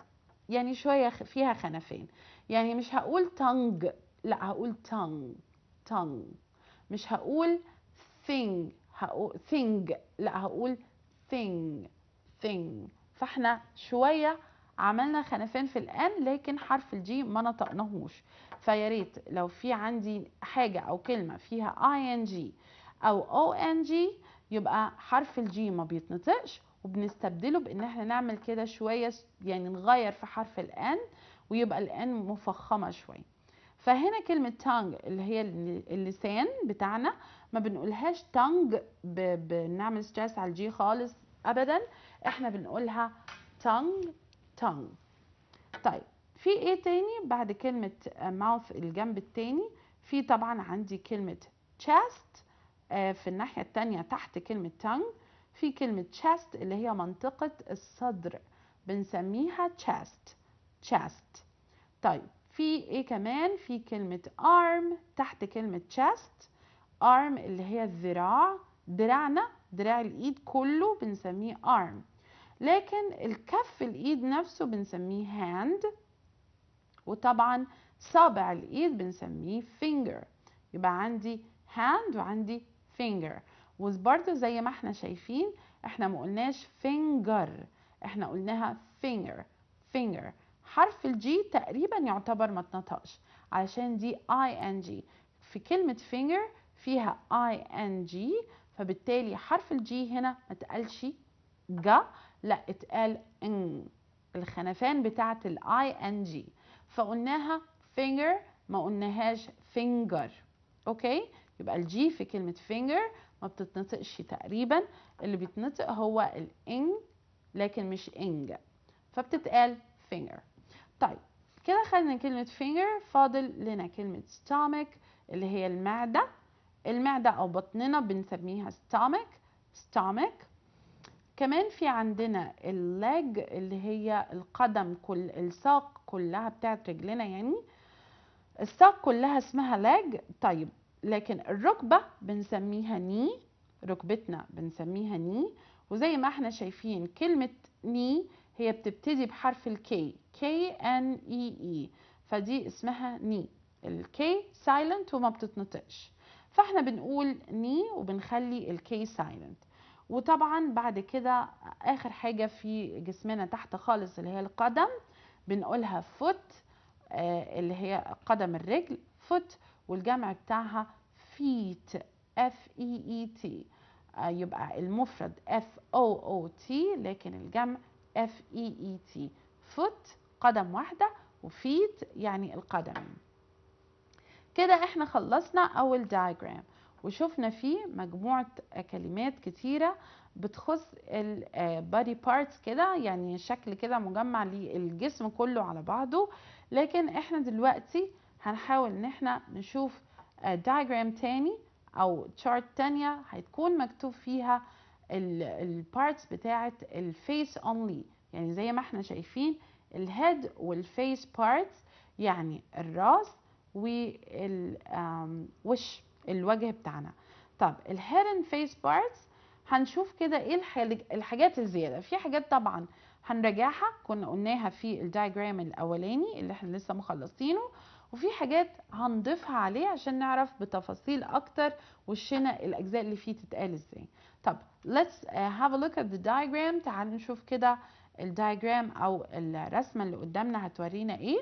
يعني شوية فيها خنفين يعني مش هقول تانج لا هقول تانج تانج مش هقول ثينج هقول ثينج لا هقول ثينج ثينج فاحنا شوية عملنا خنفين في الان لكن حرف الجي ما نطقناهوش فيا ريت لو في عندي حاجه او كلمه فيها ing او ong يبقى حرف الجي ما بيتنطقش وبنستبدله بان احنا نعمل كده شويه يعني نغير في حرف الان ويبقى الان مفخمه شويه فهنا كلمة تانج اللي هي اللسان بتاعنا ما بنقولهاش تانج بنعمل ستريس على الجي خالص ابدا احنا بنقولها تانج تانج طيب في ايه تاني بعد كلمة آه, mouth الجنب التاني في طبعا عندي كلمة chest آه, في الناحية التانية تحت كلمة tongue في كلمة chest اللي هي منطقة الصدر بنسميها chest chest طيب في ايه كمان في كلمة arm تحت كلمة chest arm اللي هي الذراع دراعنا دراع الايد كله بنسميه arm لكن الكف الايد نفسه بنسميه hand وطبعا صابع الايد بنسميه finger يبقى عندي hand وعندي finger وبرده زي ما احنا شايفين احنا ما قلناش finger احنا قلناها finger finger حرف الجي تقريبا يعتبر ما اتنطقش علشان دي ing في كلمة finger فيها ing فبالتالي حرف الجي هنا ما اتقالش جا لا اتقال ان الخنفان بتاعت الاي ان جي فقلناها finger ما قلناهاش finger اوكي يبقى الجي في كلمة finger ما بتتنطقش تقريبا اللي بيتنطق هو الإن لكن مش إنج فبتتقال finger طيب كده خدنا كلمة finger فاضل لنا كلمة stomach اللي هي المعدة المعدة أو بطننا بنسميها stomach stomach كمان في عندنا الليج اللي هي القدم كل الساق كلها بتاعت رجلنا يعني الساق كلها اسمها لاج طيب لكن الركبة بنسميها ني ركبتنا بنسميها ني وزي ما احنا شايفين كلمة ني هي بتبتدي بحرف الكي كي ان اي اي فدي اسمها ني الكي سايلنت وما بتتنطقش فاحنا بنقول ني وبنخلي الكي سايلنت وطبعا بعد كده اخر حاجه في جسمنا تحت خالص اللي هي القدم بنقولها فوت آه، اللي هي قدم الرجل فوت والجمع بتاعها فيت اف اي اي تي يبقى المفرد اف او او تي لكن الجمع اف اي اي تي فوت قدم واحده وفيت يعني القدمين كده احنا خلصنا اول diagram وشفنا فيه مجموعه كلمات كتيره بتخص البادي آه، بارتس كده يعني شكل كده مجمع للجسم كله على بعضه لكن احنا دلوقتي هنحاول ان احنا نشوف دايجرام آه، تاني او تشارت تانية هتكون مكتوب فيها البارتس بتاعة الفيس اونلي يعني زي ما احنا شايفين الهيد والفيس بارتس يعني الراس والوش الوجه بتاعنا طب الهيد اند فيس بارتس هنشوف كده ايه الحاجات الزياده في حاجات طبعا هنراجعها كنا قلناها في الدايجرام الاولاني اللي احنا لسه مخلصينه وفي حاجات هنضيفها عليه عشان نعرف بتفاصيل اكتر وشنا الاجزاء اللي فيه تتقال ازاي طب let's uh, have a look at the diagram تعال نشوف كده الدايجرام او الرسمه اللي قدامنا هتورينا ايه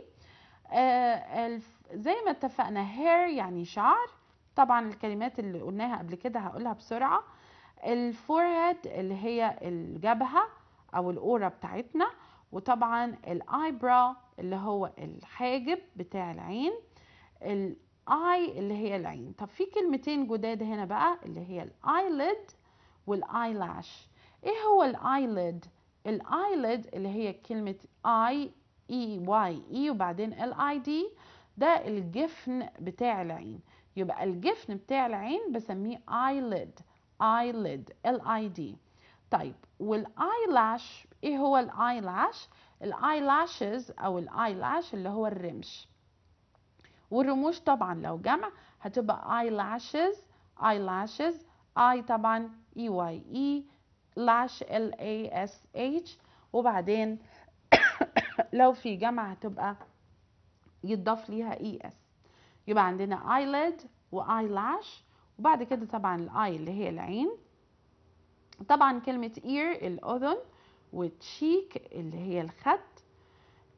آه زي ما اتفقنا hair يعني شعر طبعا الكلمات اللي قلناها قبل كده هقولها بسرعه الفورهيد اللي هي الجبهة أو الاورا بتاعتنا وطبعا الايبرا اللي هو الحاجب بتاع العين الاي اللي هي العين طب في كلمتين جداد هنا بقى اللي هي الايليد والايلاش ايه هو الايليد الايليد اللي هي كلمة اي اي واي اي وبعدين الاي دي ده الجفن بتاع العين يبقى الجفن بتاع العين بسميه ايليد eyelid ال i d طيب والايلاش ايه هو الايلاش الايلاشز او الايلاش اللي هو الرمش والرموش طبعا لو جمع هتبقى eyelashes eyelashes اي طبعا اي واي اي لاش ال اي اس اتش وبعدين *coughs* لو في جمع هتبقى يتضاف ليها اي e اس يبقى عندنا eyelid و eyelash وبعد كده طبعا الاي اللي هي العين طبعا كلمة ear الأذن والتشيك اللي هي الخد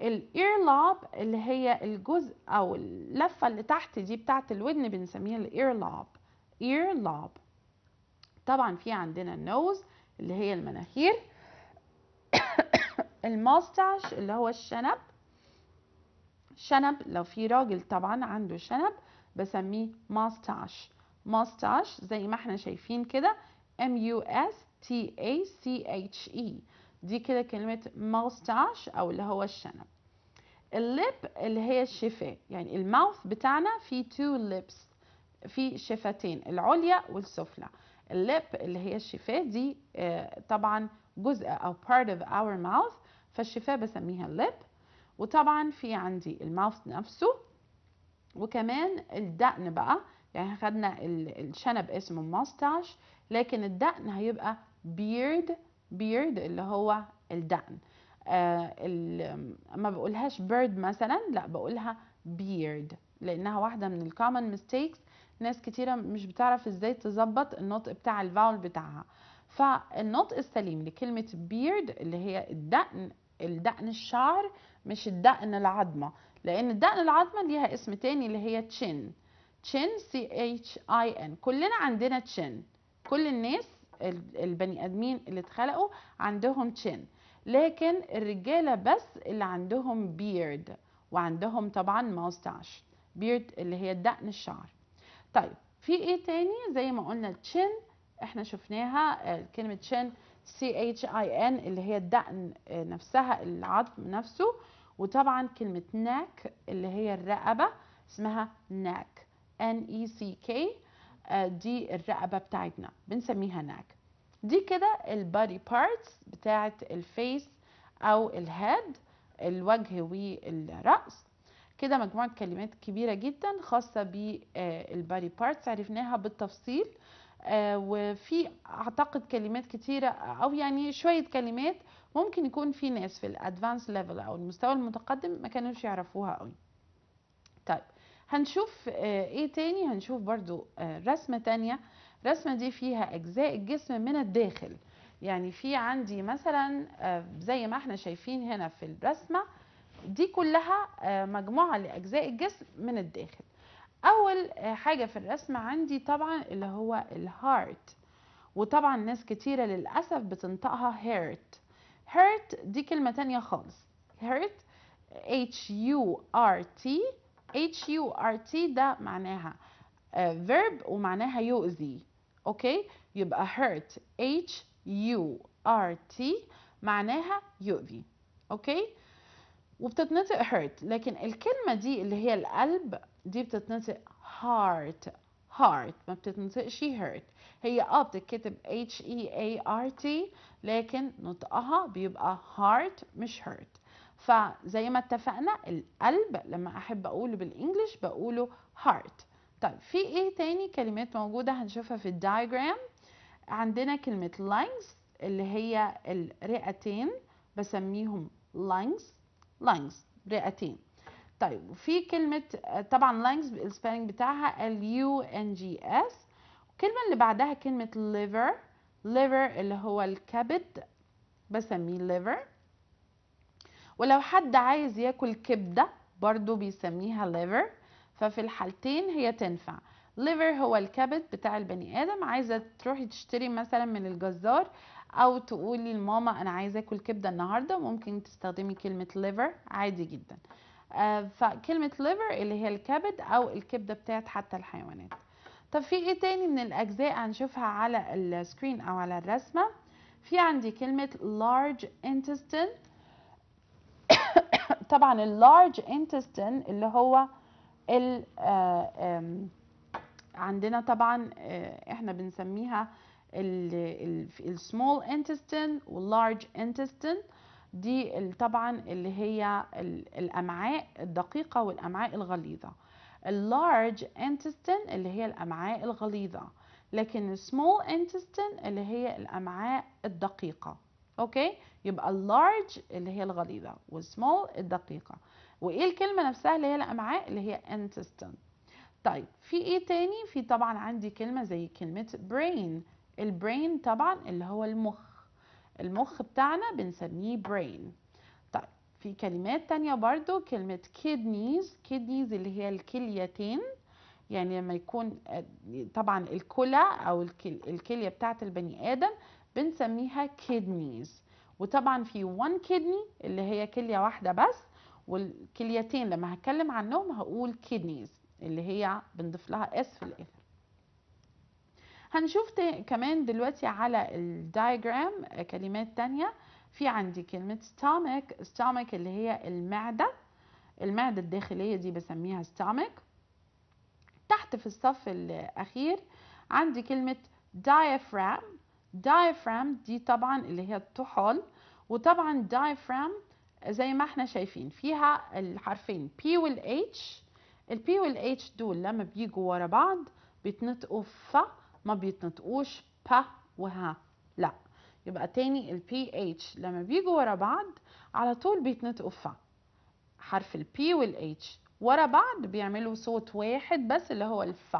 الاير لاب اللي هي الجزء أو اللفة اللي تحت دي بتاعه الودن بنسميها الاير لاب ear lobe طبعا في عندنا النوز اللي هي المناخير *coughs* الماستاش اللي هو الشنب شنب لو في راجل طبعا عنده شنب بسميه ماستاش مستاش زي ما احنا شايفين كده M U S T A C H E دي كده كلمة مستاش أو اللي هو الشنب اللب اللي هي الشفاه يعني الماوث بتاعنا فيه تو ليبس في شفتين العليا والسفلى اللب اللي هي الشفاه دي آه، طبعا جزء أو part of our mouth فالشفة بسميها اللب وطبعا في عندي الماوث نفسه وكمان الدقن بقى يعني خدنا الشنب اسمه مستاش لكن الدقن هيبقى بيرد بيرد اللي هو الدقن آه ما بقولهاش بيرد مثلا لا بقولها بيرد لانها واحده من الكومن ميستيكس ناس كتيره مش بتعرف ازاي تظبط النطق بتاع الفاول بتاعها فالنطق السليم لكلمه بيرد اللي هي الدقن الدقن الشعر مش الدقن العظمه لان الدقن العظمه ليها اسم تاني اللي هي تشين تشين سي اتش اي ان كلنا عندنا تشين كل الناس البني ادمين اللي اتخلقوا عندهم تشين لكن الرجاله بس اللي عندهم بيرد وعندهم طبعا موستاش بيرد اللي هي دقن الشعر طيب في ايه تاني زي ما قلنا تشين احنا شفناها آه، كلمه تشين سي اتش اي ان اللي هي الدقن آه، نفسها العظم نفسه وطبعا كلمه ناك اللي هي الرقبه اسمها ناك E K آه، دي الرقبة بتاعتنا بنسميها ناك دي كده البادي بارتس بتاعت الفيس أو الهيد الوجه والرأس كده مجموعة كلمات كبيرة جدا خاصة بالبادي آه، بارتس عرفناها بالتفصيل آه، وفي اعتقد كلمات كتيرة او يعني شوية كلمات ممكن يكون في ناس في الادفانس ليفل او المستوى المتقدم ما كانوش يعرفوها قوي هنشوف آه، ايه تاني هنشوف برضو آه، رسمة تانية الرسمة دي فيها اجزاء الجسم من الداخل يعني في عندي مثلا آه، زي ما احنا شايفين هنا في الرسمة دي كلها مجموعة لأجزاء الجسم من الداخل أول حاجة في الرسمة عندي طبعا اللي هو الهارت وطبعا ناس كتيرة للأسف بتنطقها هيرت هيرت دي كلمة تانية خالص هيرت H-U-R-T h u r t ده معناها آه, verb ومعناها يؤذي اوكي يبقى hurt h u r t معناها يؤذي اوكي وبتتنطق hurt لكن الكلمة دي اللي هي القلب دي بتتنطق heart heart ما بتتنطقش hurt هي اه بتتكتب h e a r t لكن نطقها بيبقى heart مش hurt فزي ما اتفقنا القلب لما احب اقوله بالانجلش بقوله heart طيب في ايه تاني كلمات موجودة هنشوفها في الدايجرام عندنا كلمة lungs اللي هي الرئتين بسميهم lungs lungs رئتين طيب في كلمة طبعا lungs السبيلنج بتاعها ال U N G S الكلمة اللي بعدها كلمة liver liver اللي هو الكبد بسميه liver ولو حد عايز ياكل كبدة برضو بيسميها ليفر ففي الحالتين هي تنفع ليفر هو الكبد بتاع البني آدم عايزة تروحي تشتري مثلا من الجزار أو تقولي لماما أنا عايزة أكل كبدة النهاردة ممكن تستخدمي كلمة ليفر عادي جدا آه، فكلمة ليفر اللي هي الكبد أو الكبدة بتاعت حتى الحيوانات طب في ايه تاني من الاجزاء هنشوفها على السكرين او على الرسمه في عندي كلمه large intestine *coughs* طبعا اللارج intestine اللي هو ال آه، عندنا طبعا آه، احنا بنسميها السمول intestine واللارج intestine دي طبعا اللي هي الامعاء الدقيقه والامعاء الغليظه اللارج intestine اللي هي الامعاء الغليظه لكن السمول intestine اللي هي الامعاء الدقيقه اوكي يبقى اللارج اللي هي الغليظه والسمول الدقيقه وايه الكلمه نفسها اللي هي الامعاء اللي هي intestine طيب في ايه تاني في طبعا عندي كلمه زي كلمه برين البرين طبعا اللي هو المخ المخ بتاعنا بنسميه برين طيب في كلمات تانية برضو كلمة كيدنيز كيدنيز اللي هي الكليتين يعني لما يكون آه، طبعا الكلى او الكلية بتاعت البني ادم بنسميها كيدنيز وطبعا في 1 كيدني اللي هي كليه واحده بس والكليتين لما هتكلم عنهم هقول كيدنيز اللي هي بنضيف لها اس في الاخر هنشوف كمان دلوقتي على الدايجرام كلمات تانية في عندي كلمة ستومك stomach اللي هي المعدة المعدة الداخلية دي بسميها ستومك تحت في الصف الأخير عندي كلمة diaphragm diaphragm دي طبعا اللي هي الطحال وطبعا diaphragm زي ما احنا شايفين فيها الحرفين P وال H ال P وال H دول لما بيجوا ورا بعض بيتنطقوا ف ما بيتنطقوش ب وها لا يبقى تاني ال PH لما بيجوا ورا بعض على طول بيتنطقوا ف حرف ال P وال H ورا بعض بيعملوا صوت واحد بس اللي هو الف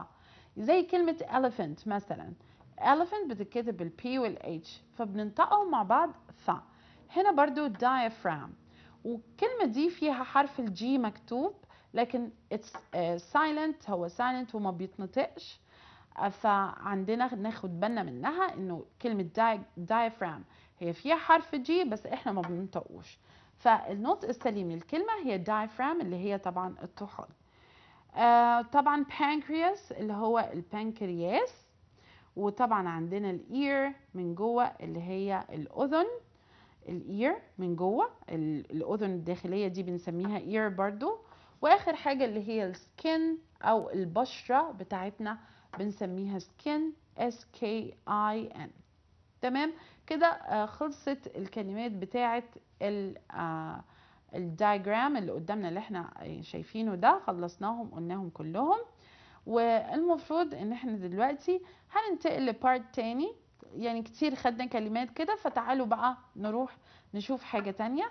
زي كلمة elephant مثلا elephant بتتكتب P وال H فبننطقهم مع بعض ث هنا برضو diaphragm والكلمة دي فيها حرف الجي مكتوب لكن it's uh, silent هو silent وما بيتنطقش آه، فعندنا ناخد بالنا منها انه كلمة diaphragm هي فيها حرف جي بس احنا ما بننطقوش فالنطق السليم للكلمة هي diaphragm اللي هي طبعا الطحال آه طبعا pancreas اللي هو البنكرياس وطبعا عندنا الاير من جوه اللي هي الاذن الاير من جوه الاذن الداخليه دي بنسميها اير برضو واخر حاجه اللي هي السكن او البشره بتاعتنا بنسميها سكن اس كي اي ان تمام كده آه، خلصت الكلمات بتاعه آه، الدايجرام اللي قدامنا اللي احنا شايفينه ده خلصناهم قلناهم كلهم والمفروض ان احنا دلوقتي هننتقل لبارت تاني يعني كتير خدنا كلمات كده فتعالوا بقى نروح نشوف حاجة تانية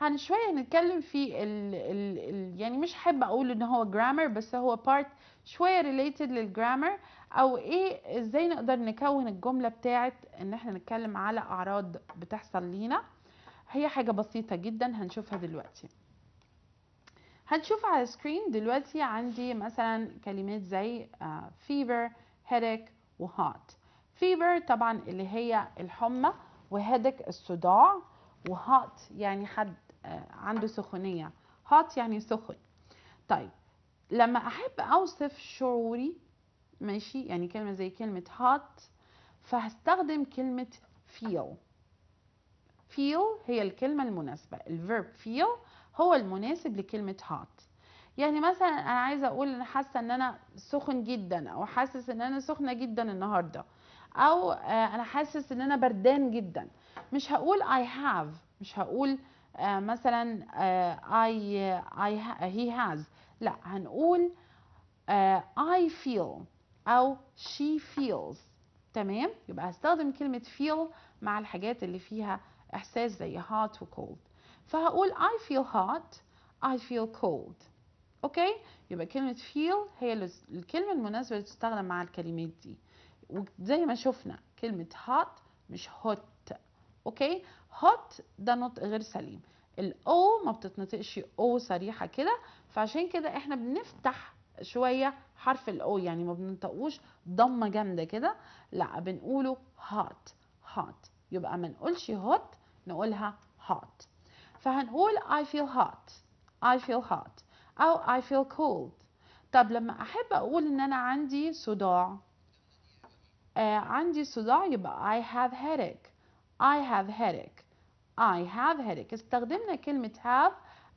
عن شوية هنتكلم في ال ال ال يعني مش حابة اقول ان هو جرامر بس هو بارت شوية ريليتد للجرامر او ايه ازاي نقدر نكون الجملة بتاعت ان احنا نتكلم على اعراض بتحصل لينا هي حاجة بسيطة جدا هنشوفها دلوقتي هتشوف على السكرين دلوقتي عندي مثلا كلمات زي آه، fever headache وهات fever طبعا اللي هي الحمى وهيدك الصداع وهات يعني حد آه، عنده سخونية هات يعني سخن طيب لما أحب أوصف شعوري ماشي يعني كلمة زي كلمة هات فهستخدم كلمة feel feel هي الكلمة المناسبة الverb feel هو المناسب لكلمة هات يعني مثلا انا عايزه اقول انا حاسه ان انا سخن جدا او حاسس ان انا سخنه جدا النهارده او آه، انا حاسس ان انا بردان جدا مش هقول I have مش هقول آه، مثلا آه، I, I he has لا هنقول I feel او she feels تمام يبقى هستخدم كلمة feel مع الحاجات اللي فيها احساس زي hot و cold فهقول I feel hot I feel cold اوكي يبقى كلمة feel هي الكلمة المناسبة اللي تستخدم مع الكلمات دي وزي ما شفنا كلمة hot مش hot اوكي hot ده نطق غير سليم الاو ما بتتنطقش او صريحة كده فعشان كده احنا بنفتح شوية حرف الاو يعني ما بننطقوش ضمة جامدة كده لا بنقوله hot hot يبقى ما نقولش hot نقولها hot فهنقول I feel hot I feel hot أو I feel cold طب لما أحب أقول إن أنا عندي صداع آه عندي صداع يبقى I have headache I have headache I have headache استخدمنا كلمة have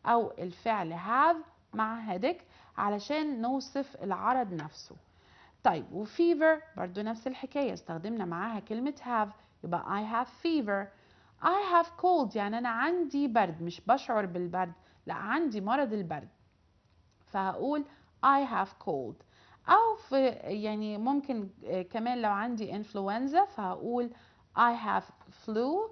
أو الفعل have مع headache علشان نوصف العرض نفسه طيب وفيفر برضو نفس الحكاية استخدمنا معاها كلمة have يبقى I have fever I have cold يعني أنا عندي برد مش بشعر بالبرد لا عندي مرض البرد فهقول I have cold أو في يعني ممكن آه، كمان لو عندي إنفلونزا فهقول I have flu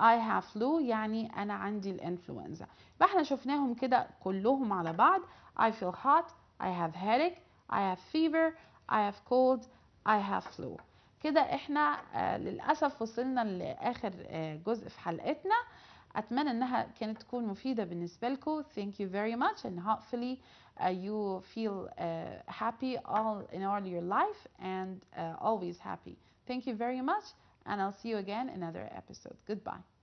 I have flu يعني أنا عندي الإنفلونزا فإحنا شفناهم كده كلهم على بعض I feel hot I have headache I have fever I have cold I have flu كده احنا للأسف وصلنا لآخر جزء في حلقتنا أتمنى أنها كانت تكون مفيدة بالنسبة لكم Thank you very much and hopefully uh, you feel uh, happy all in all your life and uh, always happy. Thank you very much and I'll see you again in another episode. Goodbye.